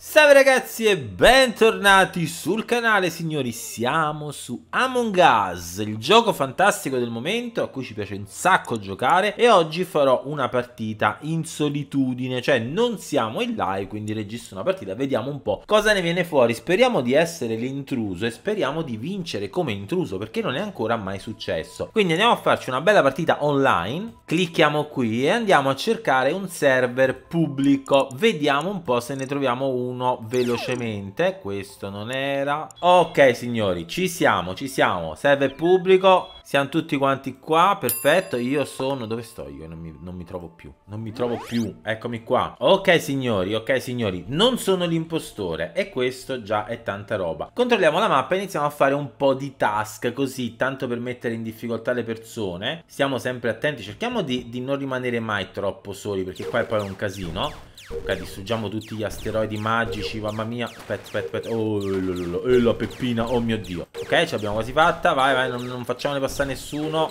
Salve ragazzi e bentornati sul canale signori, siamo su Among Us, il gioco fantastico del momento a cui ci piace un sacco giocare e oggi farò una partita in solitudine, cioè non siamo in live quindi registro una partita, vediamo un po' cosa ne viene fuori, speriamo di essere l'intruso e speriamo di vincere come intruso perché non è ancora mai successo, quindi andiamo a farci una bella partita online, clicchiamo qui e andiamo a cercare un server pubblico, vediamo un po' se ne troviamo uno uno velocemente. Questo non era. Ok, signori, ci siamo, ci siamo. Serve pubblico. Siamo tutti quanti qua, perfetto. Io sono... Dove sto io? Non mi, non mi, trovo più. Non mi trovo più. Eccomi qua. Ok, signori, ok, signori. Non sono l'impostore e questo già è tanta roba. Controlliamo la mappa e iniziamo a fare un po' di task, così, tanto per mettere in difficoltà le persone. Stiamo sempre attenti. Cerchiamo di, di non rimanere mai troppo soli, perché qua è poi un casino. Ok, distruggiamo tutti gli asteroidi magici, mamma mia. Aspetta, aspetta, aspetta. Oh, la, la, la peppina, oh mio Dio. Ok, ce l'abbiamo quasi fatta. Vai, vai, non, non facciamone passare nessuno.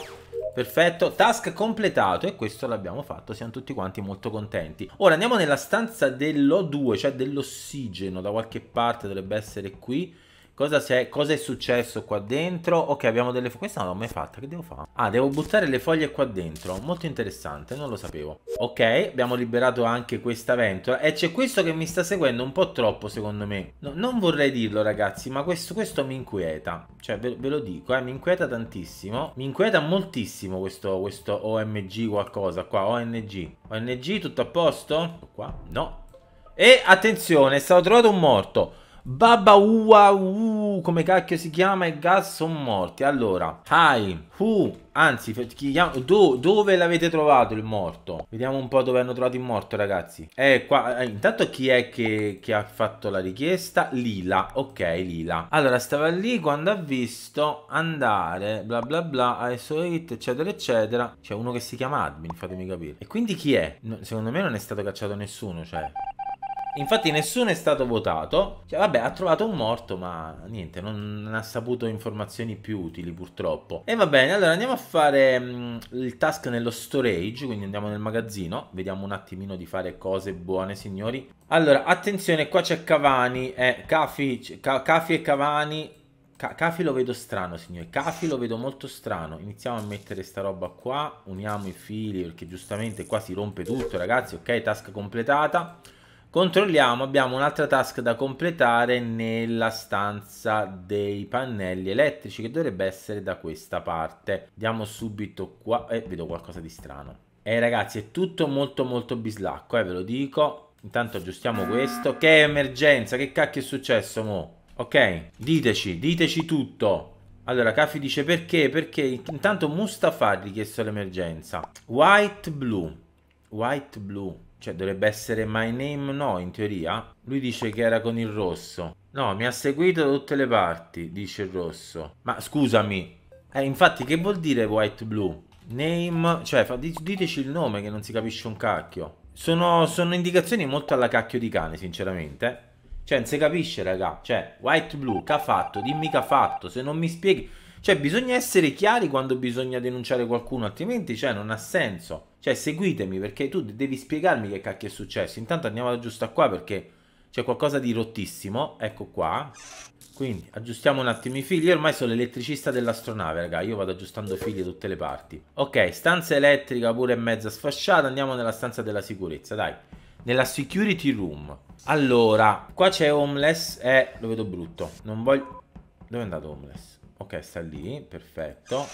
Perfetto, task completato e questo l'abbiamo fatto, siamo tutti quanti molto contenti. Ora andiamo nella stanza dell'O2, cioè dell'ossigeno, da qualche parte dovrebbe essere qui. Cosa, è, cosa è successo qua dentro? Ok, abbiamo delle foglie. Questa non l'ho mai fatta, che devo fare? Ah, devo buttare le foglie qua dentro. Molto interessante, non lo sapevo. Ok, abbiamo liberato anche questa ventola. E c'è questo che mi sta seguendo un po' troppo, secondo me. No, non vorrei dirlo, ragazzi, ma questo, questo mi inquieta. Cioè, ve, ve lo dico, eh, mi inquieta tantissimo. Mi inquieta moltissimo questo, questo OMG qualcosa qua, ONG. ONG, tutto a posto? Qua? No. E attenzione, è stato trovato un morto. Baba Ua uh, come cacchio si chiama e gas sono morti. Allora, hi, who, anzi, do, dove l'avete trovato il morto? Vediamo un po' dove hanno trovato il morto, ragazzi. Eh, qua, eh, intanto chi è che, che, ha fatto la richiesta? Lila, ok, Lila. Allora, stava lì quando ha visto andare, bla bla bla, a it, eccetera, eccetera. C'è uno che si chiama admin, fatemi capire. E quindi chi è? No, secondo me non è stato cacciato nessuno, cioè... Infatti nessuno è stato votato. Cioè, vabbè, ha trovato un morto, ma niente, non ha saputo informazioni più utili purtroppo. E va bene, allora andiamo a fare mh, mm, il task nello storage, quindi andiamo nel magazzino, vediamo un attimino di fare cose buone, signori. Allora, attenzione, qua c'è Cavani, eh, Cafi, Cafi e Cavani Cafi lo vedo strano, signore. Cafi lo vedo molto strano. Iniziamo a mettere sta roba qua. Uniamo i fili perché giustamente qua si rompe tutto, ragazzi. Ok, task completata. Controlliamo, abbiamo un'altra task da completare nella stanza dei pannelli elettrici che dovrebbe essere da questa parte. Andiamo subito qua e eh, vedo qualcosa di strano. E eh, ragazzi è tutto molto molto bislacco, eh ve lo dico. Intanto aggiustiamo questo. Che emergenza, che cacchio è successo mo'? Ok, diteci, diteci tutto. Allora, Cafi dice perché? Perché intanto Mustafa ha richiesto l'emergenza. White blue. White blue. Cioè, dovrebbe essere My Name? No, in teoria. Lui dice che era con il rosso. No, mi ha seguito da tutte le parti, dice il rosso. Ma scusami. Eh, infatti, che vuol dire white blue? Name... Cioè, diteci il nome che non si capisce un cacchio. Sono, sono indicazioni molto alla cacchio di cane, sinceramente. Cioè, non si capisce, raga. Cioè, white blue, che ha fatto? Dimmi che ha fatto. Se non mi spieghi... Cioè, bisogna essere chiari quando bisogna denunciare qualcuno, altrimenti, cioè, non ha senso. Cioè, seguitemi perché tu devi spiegarmi che cacchio è successo. Intanto andiamo ad aggiustare qua perché c'è qualcosa di rottissimo. Ecco qua. Quindi aggiustiamo un attimo i figli Io ormai sono l'elettricista dell'astronave, raga. Io vado aggiustando figli da tutte le parti. Ok, stanza elettrica pure mezza sfasciata. Andiamo nella stanza della sicurezza, dai. Nella security room. Allora, qua c'è homeless. Eh, lo vedo brutto. Non voglio... Dove è andato homeless? Ok, sta lì, perfetto.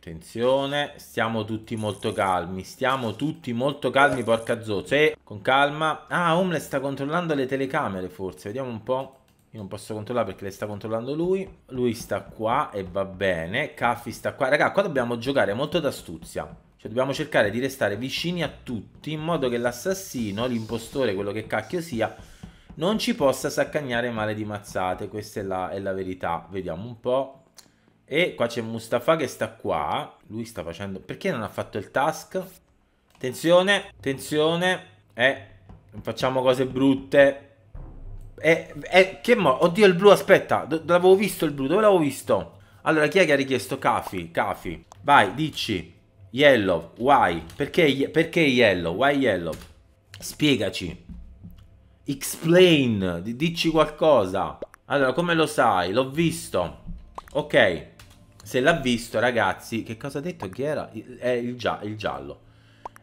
Attenzione, stiamo tutti molto calmi, stiamo tutti molto calmi, porca zozza. E con calma... Ah, Homeless sta controllando le telecamere forse, vediamo un po'. Io non posso controllare perché le sta controllando lui. Lui sta qua e va bene. Caffi sta qua. Raga, qua dobbiamo giocare molto d'astuzia. Cioè dobbiamo cercare di restare vicini a tutti in modo che l'assassino, l'impostore, quello che cacchio sia, non ci possa saccagnare male di mazzate. Questa è la, è la verità. Vediamo un po'. E qua c'è Mustafa che sta qua. Lui sta facendo... Perché non ha fatto il task? Attenzione, attenzione. Eh, non facciamo cose brutte. Eh, eh, che mo... Oddio, il blu, aspetta. Do l'avevo visto il blu, dove l'avevo visto? Allora, chi è che ha richiesto? Cafi, Cafi. Vai, dici. Yellow, why? Perché, perché yellow? Why yellow? Spiegaci. Explain, dici qualcosa. Allora, come lo sai? L'ho visto. Ok. Se l'ha visto, ragazzi, che cosa ha detto? Chi era? È il, gia il giallo.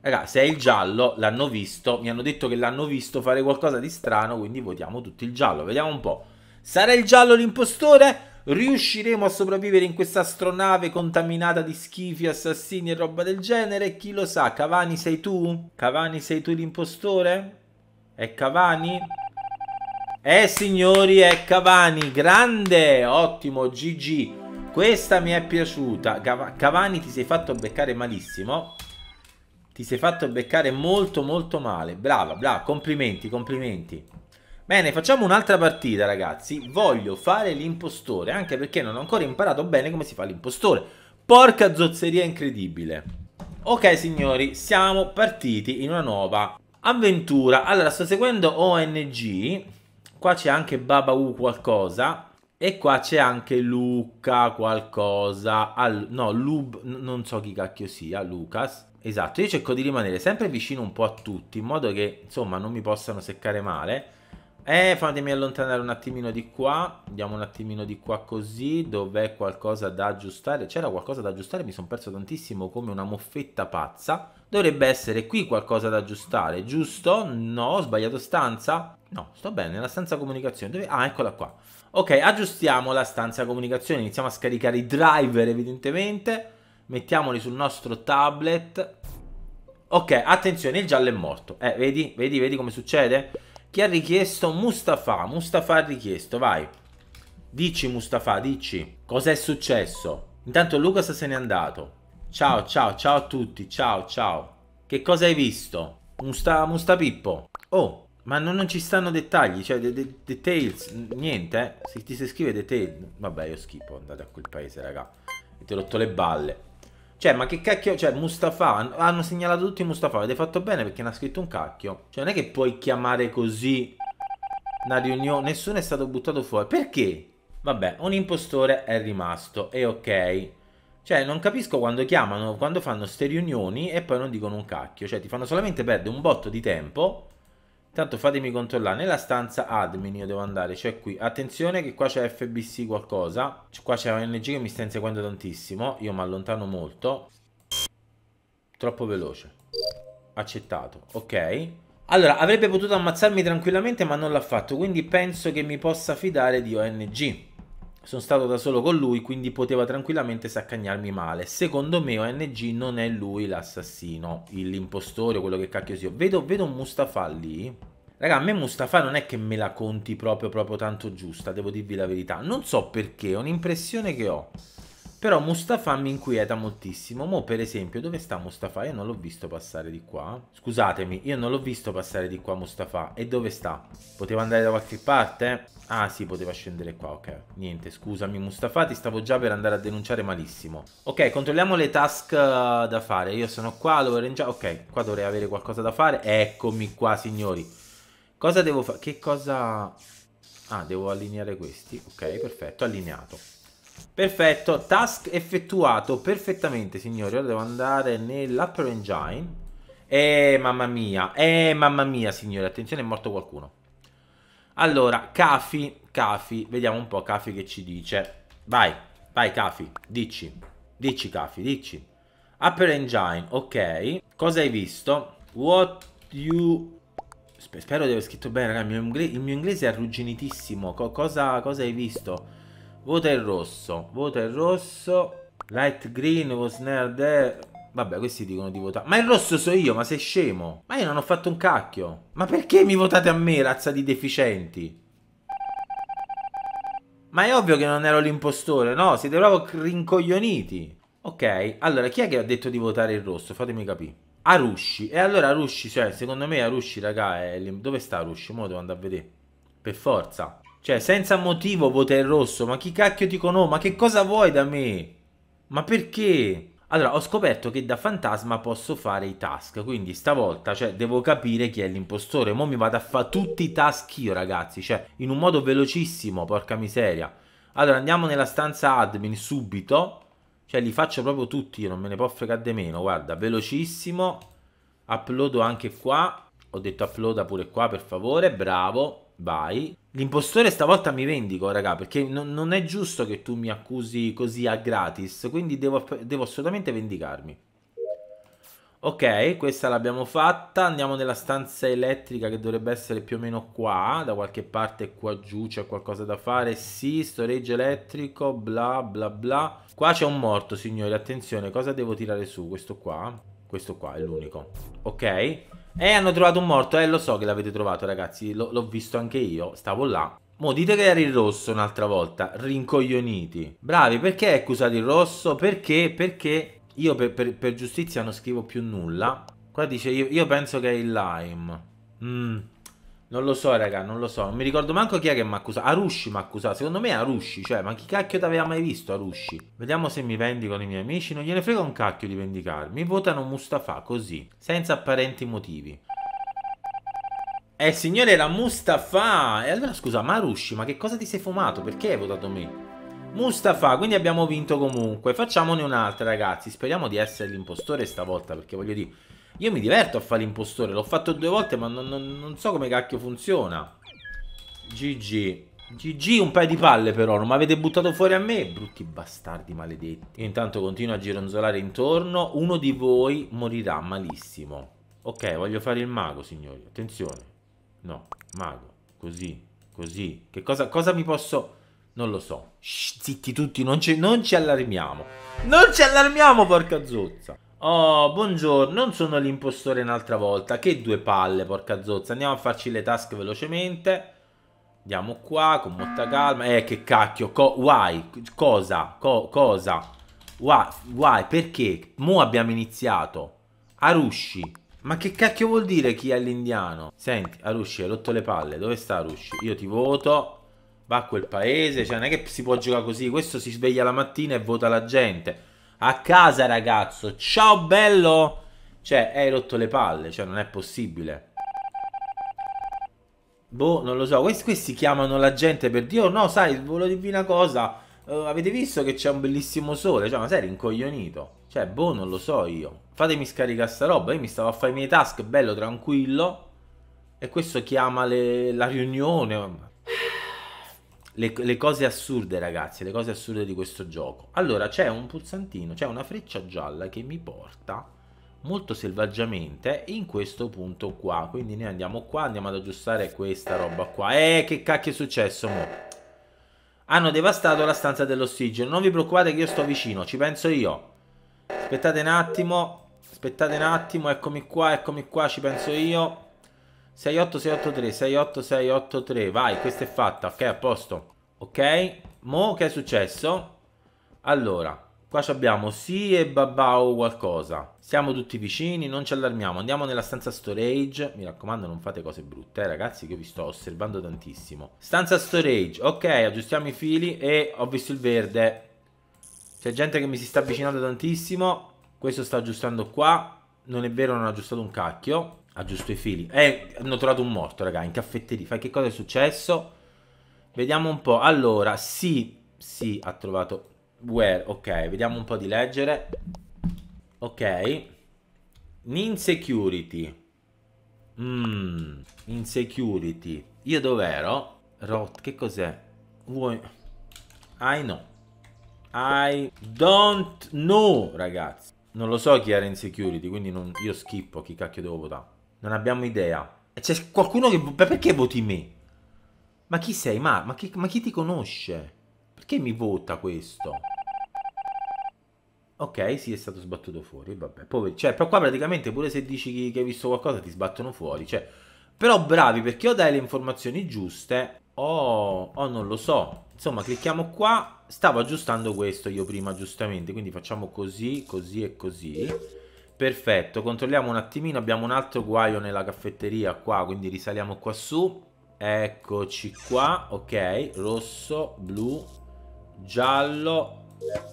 Ragazzi, se è il giallo, l'hanno visto, mi hanno detto che l'hanno visto fare qualcosa di strano, quindi votiamo tutti il giallo. Vediamo un po'. Sarà il giallo l'impostore? Riusciremo a sopravvivere in questa astronave contaminata di schifi, assassini e roba del genere? Chi lo sa? Cavani sei tu? Cavani sei tu l'impostore? È Cavani? Eh signori, è Cavani, grande, ottimo, GG. Questa mi è piaciuta. Cavani ti sei fatto beccare malissimo. Ti sei fatto beccare molto molto male. Brava, brava. Complimenti, complimenti. Bene, facciamo un'altra partita ragazzi. Voglio fare l'impostore, anche perché non ho ancora imparato bene come si fa l'impostore. Porca zozzeria incredibile. Ok signori, siamo partiti in una nuova avventura. Allora, sto seguendo ONG. Qua c'è anche Baba U qualcosa. E qua c'è anche Luca qualcosa, al, no, Lub, non so chi cacchio sia, Lucas. Esatto, io cerco di rimanere sempre vicino un po' a tutti, in modo che, insomma, non mi possano seccare male. Eh, fatemi allontanare un attimino di qua, andiamo un attimino di qua così, dov'è qualcosa da aggiustare? C'era qualcosa da aggiustare, mi sono perso tantissimo come una moffetta pazza. Dovrebbe essere qui qualcosa da aggiustare, giusto? No, ho sbagliato stanza? No, sto bene, la stanza comunicazione. Dove... Ah, eccola qua. Ok, aggiustiamo la stanza comunicazione, iniziamo a scaricare i driver evidentemente, mettiamoli sul nostro tablet. Ok, attenzione, il giallo è morto. Eh, vedi, vedi, vedi come succede? Chi ha richiesto? Mustafa, Mustafa ha richiesto, vai. Dici Mustafa, dici, cosa è successo? Intanto Lucas se n'è andato. Ciao, ciao, ciao a tutti, ciao, ciao. Che cosa hai visto? Musta, Musta Pippo. Oh, ma non, non, ci stanno dettagli, cioè de, de, details, niente. Eh. Se ti si scrive details, vabbè io schifo, andate a quel paese raga. E ti ho rotto le balle. Cioè, ma che cacchio, cioè Mustafa, hanno segnalato tutti Mustafa, avete fatto bene perché ne ha scritto un cacchio. Cioè non è che puoi chiamare così una riunione, nessuno è stato buttato fuori. Perché? Vabbè, un impostore è rimasto, e ok. Cioè, non capisco quando chiamano, quando fanno ste riunioni e poi non dicono un cacchio. Cioè, ti fanno solamente perdere un botto di tempo Intanto fatemi controllare, nella stanza admin io devo andare, cioè qui, attenzione che qua c'è FBC qualcosa, cioè qua c'è ONG che mi sta inseguendo tantissimo, io mi allontano molto, troppo veloce, accettato, ok. Allora, avrebbe potuto ammazzarmi tranquillamente ma non l'ha fatto, quindi penso che mi possa fidare di ONG sono stato da solo con lui, quindi poteva tranquillamente saccagnarmi male. Secondo me ONG non è lui l'assassino, l'impostore, quello che cacchio sia. Vedo, vedo Mustafa lì. Raga, a me Mustafa non è che me la conti proprio, proprio tanto giusta, devo dirvi la verità. Non so perché, è un'impressione che ho. Però Mustafa mi inquieta moltissimo. Mo per esempio, dove sta Mustafa? Io non l'ho visto passare di qua. Scusatemi, io non l'ho visto passare di qua Mustafa. E dove sta? Poteva andare da qualche parte? Ah sì, poteva scendere qua, ok. Niente, scusami Mustafa, ti stavo già per andare a denunciare malissimo. Ok, controlliamo le task eh, da fare. Io sono qua, dovrei arrangiare... Ok, qua dovrei avere qualcosa da fare. Eccomi qua, signori. Cosa devo fare? Che cosa... Ah, devo allineare questi. Ok, perfetto, allineato. Perfetto, task effettuato perfettamente, signori. Ora devo andare nell'Upper Engine. Eh, mamma mia. Eh, mamma mia, signori. Attenzione, è morto qualcuno. Allora, Kafi, Cafi. Vediamo un po' Kafi che ci dice. Vai, vai Kafi, dici. Dici Cafi, dici. Upper Engine, ok. Cosa hai visto? What you... Spero di aver scritto bene, ragazzi. Il mio inglese, è arrugginitissimo. Co cosa, cosa hai visto? Vota il rosso. Vota il rosso. Light green was near there. Vabbè, questi dicono di votare. Ma il rosso so io, ma sei scemo. Ma io non ho fatto un cacchio. Ma perché mi votate a me, razza di deficienti? Ma è ovvio che non ero l'impostore, no? Siete proprio rincoglioniti. Ok, allora chi è che ha detto di votare il rosso? Fatemi capire. Arushi. E allora Arushi, cioè, secondo me Arushi, raga, è... Dove sta Arushi? Ora devo andare a vedere. Per forza. Cioè, senza motivo vota il rosso. Ma chi cacchio ti Oh, ma che cosa vuoi da me? Ma perché? Allora, ho scoperto che da fantasma posso fare i task, quindi stavolta, cioè, devo capire chi è l'impostore. Mo' mi vado a fare tutti i task io, ragazzi, cioè, in un modo velocissimo, porca miseria. Allora, andiamo nella stanza admin subito, cioè, li faccio proprio tutti, io non me ne può fregare di meno, guarda, velocissimo. Uploado anche qua, ho detto uploada pure qua, per favore, bravo vai. L'impostore stavolta mi vendico, raga, perché non, non è giusto che tu mi accusi così a gratis, quindi devo, devo assolutamente vendicarmi. Ok, questa l'abbiamo fatta, andiamo nella stanza elettrica che dovrebbe essere più o meno qua, da qualche parte qua giù c'è qualcosa da fare, sì, storage elettrico, bla bla bla. Qua c'è un morto, signori, attenzione, cosa devo tirare su? Questo qua? Questo qua è l'unico. Ok, eh, hanno trovato un morto, eh, lo so che l'avete trovato, ragazzi, l'ho visto anche io, stavo là. Mo dite che era il rosso un'altra volta, rincoglioniti. Bravi, perché è accusato il rosso? Perché? Perché io per, per, per, giustizia non scrivo più nulla. Qua dice, io, io penso che è il lime. Mmm. Non lo so, raga, non lo so. Non mi ricordo manco chi è che mi ha accusato. Arushi mi ha accusato. Secondo me è Arushi, cioè, ma chi cacchio ti aveva mai visto Arushi? Vediamo se mi vendicano i miei amici. Non gliene frega un cacchio di vendicarmi. Votano Mustafa così, senza apparenti motivi. Eh, signore, era Mustafa! E allora, scusa, ma Arushi, ma che cosa ti sei fumato? Perché hai votato me? Mustafa, quindi abbiamo vinto comunque. Facciamone un'altra, ragazzi. Speriamo di essere l'impostore stavolta, perché voglio dire... Io mi diverto a fare l'impostore, l'ho fatto due volte ma non, non, non so come cacchio funziona. GG. GG un paio di palle però, non mi avete buttato fuori a me, brutti bastardi maledetti. Io intanto continuo a gironzolare intorno, uno di voi morirà malissimo. Ok, voglio fare il mago, signori, attenzione. No, mago, così, così. Che cosa, cosa mi posso... Non lo so. Shh, zitti tutti, non ci, non ci allarmiamo. Non ci allarmiamo, porca zozza. Oh, buongiorno, non sono l'impostore un'altra volta. Che due palle, porca zozza. Andiamo a farci le task velocemente. Andiamo qua, con molta calma. Eh, che cacchio. Co why? Cosa? Co cosa? Why? why? Perché? Mo abbiamo iniziato. Arushi. Ma che cacchio vuol dire chi è l'indiano? Senti, Arushi, hai rotto le palle. Dove sta Arushi? Io ti voto. Va a quel paese. Cioè, non è che si può giocare così. Questo si sveglia la mattina e vota la gente a casa ragazzo, ciao bello! Cioè, hai rotto le palle, cioè non è possibile. Boh, non lo so, questi, questi chiamano la gente per Dio, oh, no, sai, volevo dirvi una cosa, uh, avete visto che c'è un bellissimo sole, cioè, ma sei rincoglionito? Cioè, boh, non lo so io. Fatemi scaricare sta roba, io mi stavo a fare i miei task, bello, tranquillo, e questo chiama le, la riunione, le, le, cose assurde, ragazzi, le cose assurde di questo gioco. Allora, c'è un pulsantino, c'è una freccia gialla che mi porta molto selvaggiamente in questo punto qua. Quindi noi andiamo qua, andiamo ad aggiustare questa roba qua. Eh, che cacchio è successo mo? Hanno devastato la stanza dell'ossigeno. Non vi preoccupate che io sto vicino, ci penso io. Aspettate un attimo, aspettate un attimo, eccomi qua, eccomi qua, ci penso io. 68683, 68683, vai, questa è fatta, ok, a posto. Ok, mo che è successo? Allora, qua abbiamo sì e babao qualcosa. Siamo tutti vicini, non ci allarmiamo, andiamo nella stanza storage. Mi raccomando, non fate cose brutte, eh, ragazzi, che vi sto osservando tantissimo. Stanza storage, ok, aggiustiamo i fili e ho visto il verde. C'è gente che mi si sta avvicinando tantissimo. Questo sta aggiustando qua. Non è vero, non ha aggiustato un cacchio aggiusto i fili. Eh, hanno trovato un morto, raga, in caffetteria. Fai che cosa è successo? Vediamo un po'. Allora, sì, sì, ha trovato... Where, ok, vediamo un po' di leggere. Ok. Insecurity. Mmm, insecurity. Io dov'ero? Rot, che cos'è? Vuoi... I know. I don't know, ragazzi. Non lo so chi era in security, quindi non... io schippo chi cacchio devo votare. Non abbiamo idea. C'è qualcuno che... Perché voti me? Ma chi sei? Ma, ma, chi, ma chi ti conosce? Perché mi vota questo? Ok, sì, è stato sbattuto fuori, vabbè. Poi, cioè, però qua praticamente pure se dici che hai visto qualcosa ti sbattono fuori, cioè... Però bravi, perché o dai le informazioni giuste o, o non lo so. Insomma, clicchiamo qua. Stavo aggiustando questo io prima, giustamente. Quindi facciamo così, così e così. Perfetto, controlliamo un attimino, abbiamo un altro guaio nella caffetteria qua, quindi risaliamo qua su. Eccoci qua, ok, rosso, blu, giallo.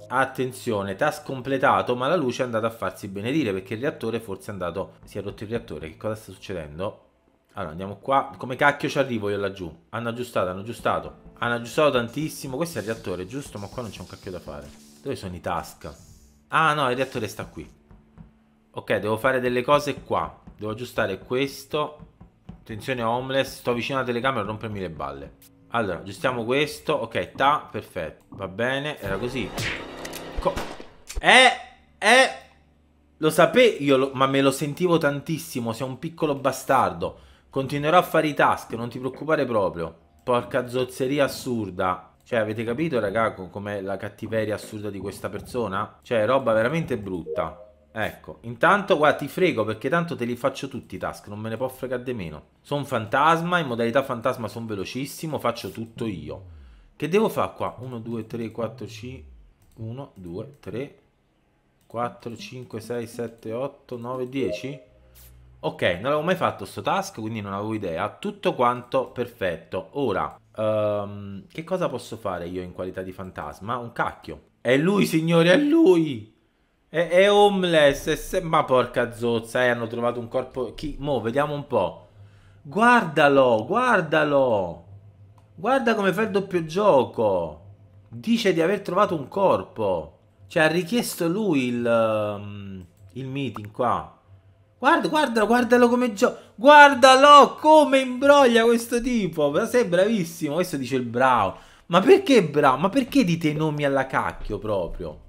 Attenzione, task completato, ma la luce è andata a farsi benedire perché il reattore forse è andato... Si è rotto il reattore, che cosa sta succedendo? Allora andiamo qua, come cacchio ci arrivo io laggiù? Hanno aggiustato, hanno aggiustato, hanno aggiustato tantissimo, questo è il reattore giusto, ma qua non c'è un cacchio da fare. Dove sono i task? Ah no, il reattore sta qui. Ok, devo fare delle cose qua. Devo aggiustare questo. Attenzione homeless, sto vicino alla telecamera, rompermi le balle. Allora, aggiustiamo questo. Ok, ta, perfetto. Va bene, era così. Co eh, eh. Lo sapevo, io ma me lo sentivo tantissimo, sei un piccolo bastardo. Continuerò a fare i task, non ti preoccupare proprio. Porca zozzeria assurda. Cioè, avete capito, raga, com'è la cattiveria assurda di questa persona? Cioè, roba veramente brutta. Ecco, intanto guarda ti frego perché tanto te li faccio tutti i task, non me ne può fregare di meno. Sono fantasma, in modalità fantasma sono velocissimo, faccio tutto io. Che devo fare qua? 1, 2, 3, 4, 5, 1, 2, 3, 4, 5, 6, 7, 8, 9, 10. Ok, non avevo mai fatto sto task, quindi non avevo idea. Tutto quanto perfetto. Ora, um, che cosa posso fare io in qualità di fantasma? Un cacchio. È lui, signore, è lui! È, è homeless, è se... ma porca zozza, eh, hanno trovato un corpo... Chi? Mo, vediamo un po'. Guardalo, guardalo! Guarda come fa il doppio gioco! Dice di aver trovato un corpo. Cioè, ha richiesto lui il, um, il meeting qua. Guarda, guardalo, guardalo come gioco. Guardalo come imbroglia questo tipo. Ma sei bravissimo. Questo dice il bravo. Ma perché bravo? Ma perché dite i nomi alla cacchio proprio?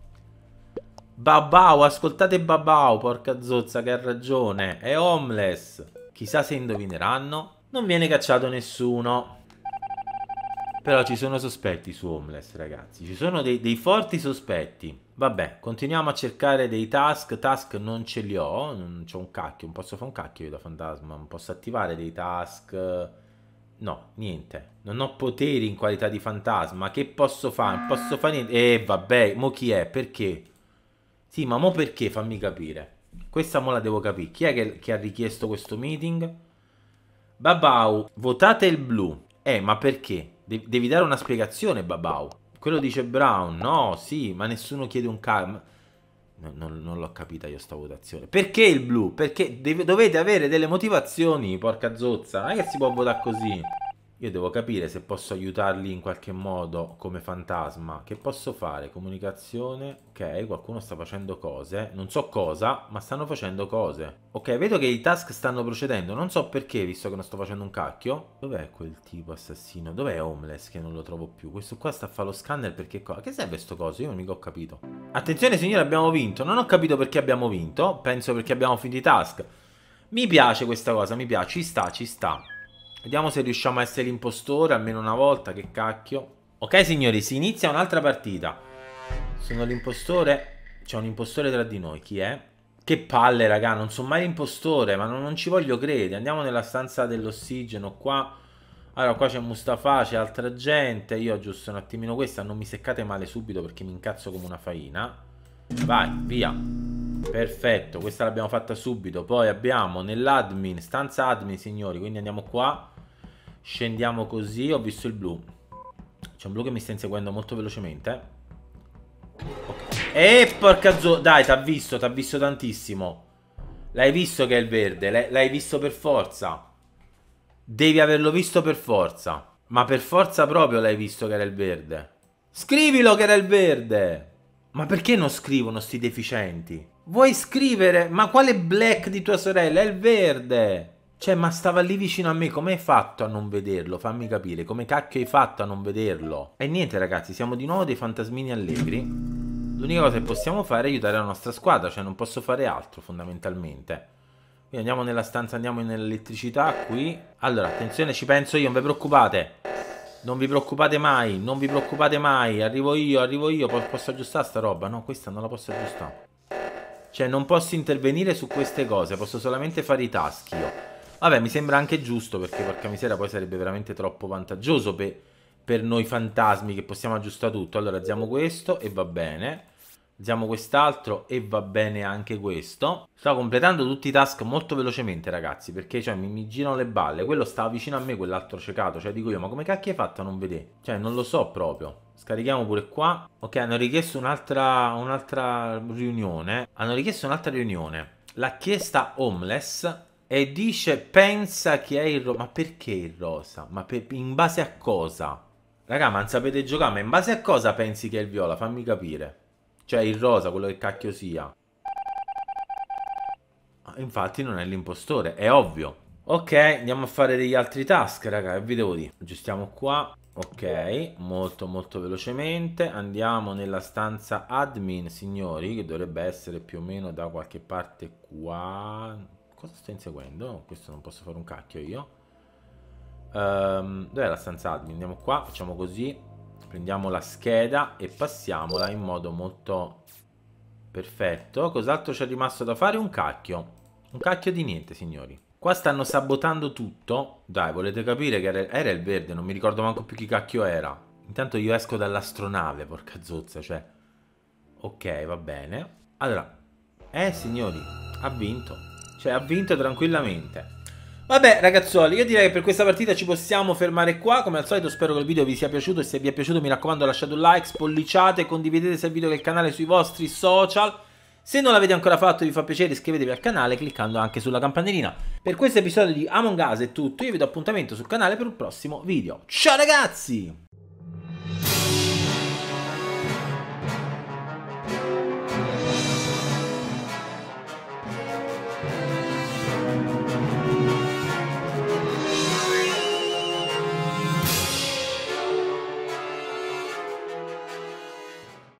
Babau, ascoltate Babau, porca zozza che ha ragione, è homeless. Chissà se indovineranno. Non viene cacciato nessuno. Però ci sono sospetti su homeless, ragazzi. Ci sono dei, dei forti sospetti. Vabbè, continuiamo a cercare dei task. Task non ce li ho, non c'ho un cacchio, non posso fare un cacchio io da fantasma, non posso attivare dei task. No, niente. Non ho poteri in qualità di fantasma. Che posso fare? Non posso fare niente. E eh, vabbè, mo chi è? Perché? Sì, ma mo perché? Fammi capire. Questa mo la devo capire. Chi è che, che ha richiesto questo meeting? Babau, votate il blu. Eh, ma perché? De devi dare una spiegazione, Babau. Quello dice Brown. No, sì, ma nessuno chiede un calm. non, non l'ho capita io sta votazione. Perché il blu? Perché dovete avere delle motivazioni, porca zozza. Non è che si può votare così. Io devo capire se posso aiutarli in qualche modo come fantasma. Che posso fare? Comunicazione. Ok, qualcuno sta facendo cose. Non so cosa, ma stanno facendo cose. Ok, vedo che i task stanno procedendo. Non so perché, visto che non sto facendo un cacchio. Dov'è quel tipo assassino? Dov'è Homeless che non lo trovo più? Questo qua sta a fare lo scanner perché qua... Che serve sto coso? Io non mica ho capito. Attenzione signore, abbiamo vinto. Non ho capito perché abbiamo vinto. Penso perché abbiamo finito i task. Mi piace questa cosa, mi piace. Ci sta, ci sta. Vediamo se riusciamo a essere l'impostore almeno una volta, che cacchio. Ok signori, si inizia un'altra partita. Sono l'impostore? C'è un impostore tra di noi, chi è? Che palle raga, non sono mai l'impostore, ma non, non, ci voglio credere. Andiamo nella stanza dell'ossigeno qua. Allora qua c'è Mustafa, c'è altra gente. Io aggiusto un attimino questa, non mi seccate male subito perché mi incazzo come una faina. Vai, via. Perfetto, questa l'abbiamo fatta subito. Poi abbiamo nell'admin, stanza admin signori, quindi andiamo qua. Scendiamo così, ho visto il blu. C'è un blu che mi sta inseguendo molto velocemente. Okay. E porca zo... Dai, t'ha visto, t'ha visto tantissimo. L'hai visto che è il verde, l'hai visto per forza. Devi averlo visto per forza. Ma per forza proprio l'hai visto che era il verde. Scrivilo che era il verde! Ma perché non scrivono sti deficienti? Vuoi scrivere? Ma quale black di tua sorella? È il verde! Cioè, ma stava lì vicino a me, come hai fatto a non vederlo? Fammi capire, come cacchio hai fatto a non vederlo? E niente ragazzi, siamo di nuovo dei fantasmini allegri. L'unica cosa che possiamo fare è aiutare la nostra squadra, cioè non posso fare altro fondamentalmente. Quindi andiamo nella stanza, andiamo nell'elettricità qui. Allora, attenzione, ci penso io, non vi preoccupate. Non vi preoccupate mai, non vi preoccupate mai. Arrivo io, arrivo io, posso aggiustare sta roba? No, questa non la posso aggiustare. Cioè, non posso intervenire su queste cose, posso solamente fare i taschi io. Vabbè, mi sembra anche giusto perché porca misera poi sarebbe veramente troppo vantaggioso per, per noi fantasmi che possiamo aggiustare tutto. Allora, alziamo questo e va bene. Alziamo quest'altro e va bene anche questo. Sto completando tutti i task molto velocemente, ragazzi, perché cioè, mi, mi girano le balle. Quello stava vicino a me, quell'altro cecato. Cioè, dico io, ma come cacchio hai fatto a non vedere? Cioè, non lo so proprio. Scarichiamo pure qua. Ok, hanno richiesto un'altra un riunione. Hanno richiesto un'altra riunione. L'ha chiesta Homeless e dice pensa che è il rosa. Ma perché il rosa? Ma per, in base a cosa? Raga, ma non sapete giocare, ma in base a cosa pensi che è il viola? Fammi capire. Cioè il rosa, quello che cacchio sia. Ah, infatti non è l'impostore, è ovvio. Ok, andiamo a fare degli altri task, raga, vi devo dire. Aggiustiamo qua. Ok, molto molto velocemente. Andiamo nella stanza admin, signori, che dovrebbe essere più o meno da qualche parte qua Cosa sto inseguendo? Questo non posso fare un cacchio io. Um, Dov'è la stanza admin? Andiamo qua, facciamo così. Prendiamo la scheda e passiamola in modo molto perfetto. Cos'altro c'è rimasto da fare? Un cacchio. Un cacchio di niente, signori. Qua stanno sabotando tutto. Dai, volete capire che era, era il verde, non mi ricordo manco più chi cacchio era. Intanto io esco dall'astronave, porca zozza, cioè... Ok, va bene. Allora, eh signori, ha vinto. Cioè, ha vinto tranquillamente. Vabbè ragazzuoli, io direi che per questa partita ci possiamo fermare qua, come al solito spero che il video vi sia piaciuto e se vi è piaciuto mi raccomando lasciate un like, spolliciate, condividete se il video del canale sui vostri social, se non l'avete ancora fatto vi fa piacere iscrivetevi al canale cliccando anche sulla campanellina. Per questo episodio di Among Us è tutto, io vi do appuntamento sul canale per un prossimo video, ciao ragazzi!